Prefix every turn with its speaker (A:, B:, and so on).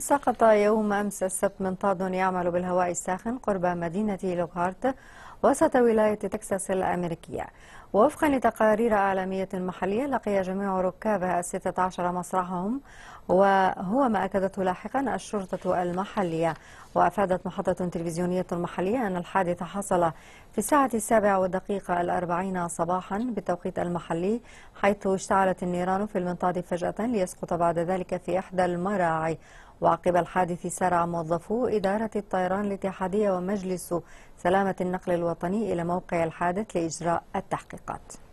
A: سقط يوم أمس السبت منطاد يعمل بالهواء الساخن قرب مدينة لوكهارت وسط ولاية تكساس الأمريكية ووفقا لتقارير عالمية محلية لقي جميع ركابها الستة عشر مصرعهم وهو ما أكدته لاحقا الشرطة المحلية وأفادت محطة تلفزيونية محلية أن الحادث حصل في الساعة السابعة والدقيقة الأربعين صباحا بالتوقيت المحلي حيث اشتعلت النيران في المنطاد فجأة ليسقط بعد ذلك في إحدى المراعي وعقب الحادث سرع موظفو إدارة الطيران الاتحادية ومجلس سلامة النقل الوطني إلى موقع الحادث لإجراء التحقيقات